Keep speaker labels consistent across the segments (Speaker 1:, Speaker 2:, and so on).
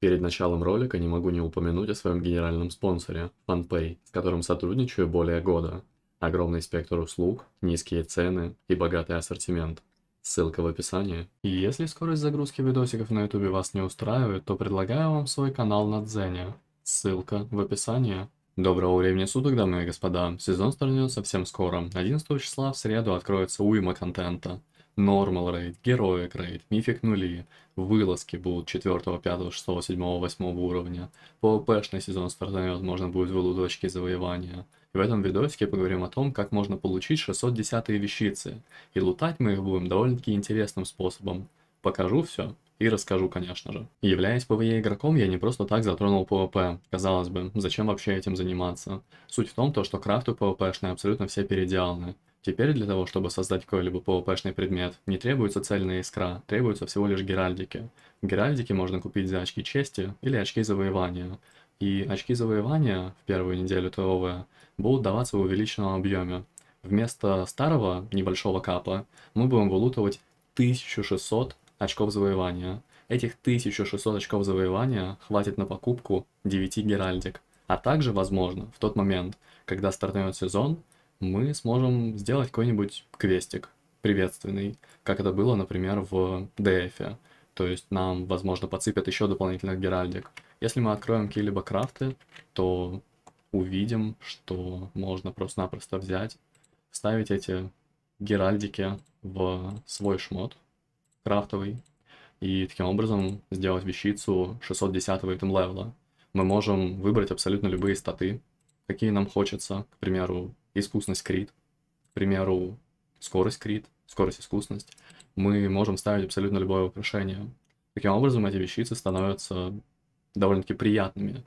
Speaker 1: Перед началом ролика не могу не упомянуть о своем генеральном спонсоре, FunPay, с которым сотрудничаю более года. Огромный спектр услуг, низкие цены и богатый ассортимент. Ссылка в описании. И если скорость загрузки видосиков на ютубе вас не устраивает, то предлагаю вам свой канал на Дзене. Ссылка в описании. Доброго времени суток, дамы и господа. Сезон стартует совсем скоро. 11 числа в среду откроется уйма контента. Normal рейд, Героик рейд, Мифик нули, вылазки будут 4, 5, 6, 7, 8 уровня. ПВПшный сезон стартанет, можно будет вылу точки завоевания. И в этом видосике поговорим о том, как можно получить 610 вещицы. И лутать мы их будем довольно-таки интересным способом. Покажу все, и расскажу, конечно же. Являясь ПВЕ игроком, я не просто так затронул ПВП. Казалось бы, зачем вообще этим заниматься? Суть в том, то, что крафты ПВПшные абсолютно все переделаны. Теперь для того, чтобы создать какой-либо PvP-шный предмет, не требуется цельная искра, требуются всего лишь геральдики. Геральдики можно купить за очки чести или очки завоевания. И очки завоевания в первую неделю ТОВ будут даваться в увеличенном объеме. Вместо старого небольшого капа мы будем вылутывать 1600 очков завоевания. Этих 1600 очков завоевания хватит на покупку 9 геральдик. А также, возможно, в тот момент, когда стартует сезон, мы сможем сделать какой-нибудь квестик приветственный, как это было, например, в DF. То есть нам, возможно, подсыпят еще дополнительных геральдик. Если мы откроем какие-либо крафты, то увидим, что можно просто-напросто взять, вставить эти геральдики в свой шмот крафтовый, и таким образом сделать вещицу 610 итем левела. Мы можем выбрать абсолютно любые статы, какие нам хочется. К примеру, искусность крит, к примеру, скорость крит, скорость искусность, мы можем ставить абсолютно любое украшение. Таким образом, эти вещицы становятся довольно-таки приятными,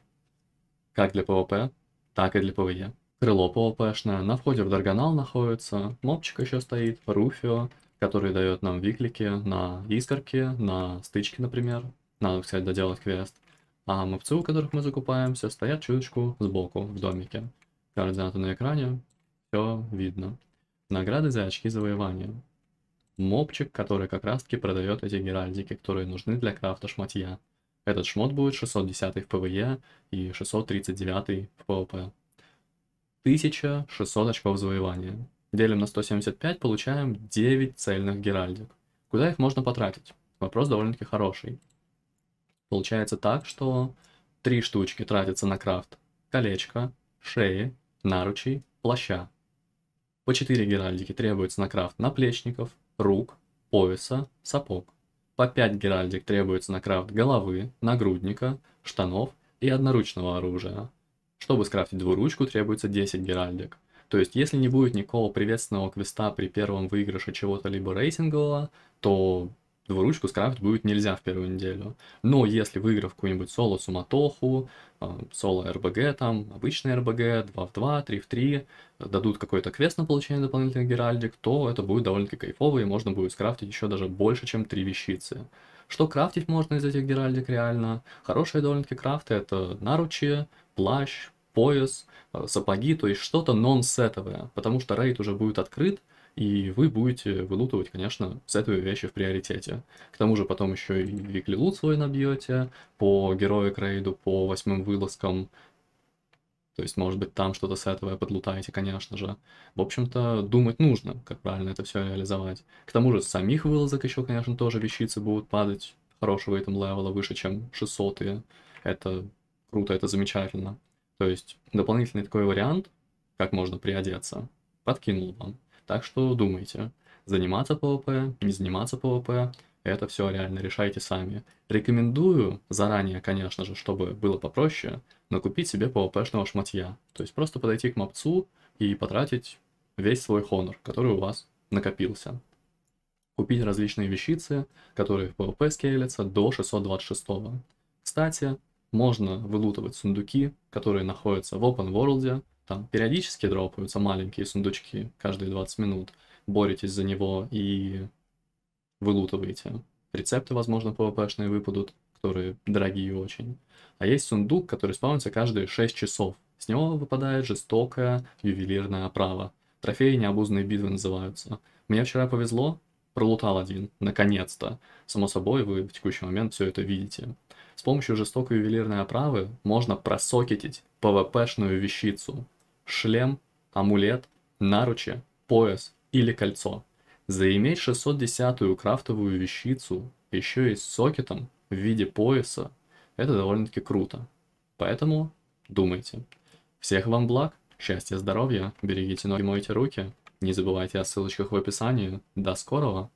Speaker 1: как для PvP, так и для PvE. Крыло PvP-шное на входе в даргонал находится, мопчик еще стоит, Руфио, который дает нам виклики на искорки, на стычки, например. Надо, кстати, доделать квест. А мопцы, у которых мы закупаемся, стоят чуточку сбоку в домике. Координаты на экране, все видно. Награды за очки завоевания. Мопчик, который как раз таки продает эти геральдики, которые нужны для крафта шматья. Этот шмот будет 610 в ПВЕ и 639 в ПВП. 1600 очков завоевания. Делим на 175, получаем 9 цельных геральдик. Куда их можно потратить? Вопрос довольно-таки хороший. Получается так, что 3 штучки тратятся на крафт. Колечко, шеи, наручи, плаща. По 4 геральдики требуется на крафт наплечников, рук, пояса, сапог. По 5 геральдик требуется на крафт головы, нагрудника, штанов и одноручного оружия. Чтобы скрафтить двуручку, требуется 10 геральдик. То есть, если не будет никакого приветственного квеста при первом выигрыше чего-то либо рейтингового, то двуручку скрафт будет нельзя в первую неделю. Но если выиграв какую-нибудь соло суматоху, а, соло РБГ там, обычный РБГ, 2 в 2, 3 в 3, дадут какой-то квест на получение дополнительных геральдик, то это будет довольно-таки кайфово и можно будет скрафтить еще даже больше, чем 3 вещицы. Что крафтить можно из этих геральдик реально? Хорошие довольно-таки крафты это наручи, плащ, пояс, а, сапоги, то есть что-то нон-сетовое, потому что рейд уже будет открыт, и вы будете вылутывать, конечно, с этой вещи в приоритете. К тому же потом еще и викли лут свой набьете по герою крейду, по восьмым вылазкам, то есть, может быть, там что-то с этого подлутаете, конечно же. В общем-то, думать нужно, как правильно это все реализовать. К тому же, с самих вылазок еще, конечно, тоже вещицы будут падать хорошего этом левела выше, чем 600 -е. Это круто, это замечательно. То есть, дополнительный такой вариант, как можно приодеться, подкинул вам. Так что думайте, заниматься ПВП, не заниматься ПВП, это все реально решайте сами. Рекомендую заранее, конечно же, чтобы было попроще, накупить себе ПВПшного шматья. То есть просто подойти к мапцу и потратить весь свой хонор, который у вас накопился. Купить различные вещицы, которые в PvP скейлятся до 626. Кстати, можно вылутывать сундуки, которые находятся в Open World, там периодически дропаются маленькие сундучки каждые 20 минут, боретесь за него и вылутываете. Рецепты, возможно, PvP-шные выпадут, которые дорогие очень. А есть сундук, который спавнится каждые 6 часов. С него выпадает жестокая ювелирная оправа. Трофеи необузные битвы называются. Мне вчера повезло, пролутал один, наконец-то. Само собой, вы в текущий момент все это видите. С помощью жестокой ювелирной оправы можно просокетить ПВПшную вещицу. Шлем, амулет, наручи, пояс или кольцо. Заиметь 610-ю крафтовую вещицу, еще и с сокетом в виде пояса, это довольно-таки круто. Поэтому думайте. Всех вам благ, счастья, здоровья, берегите ноги, мойте руки. Не забывайте о ссылочках в описании. До скорого!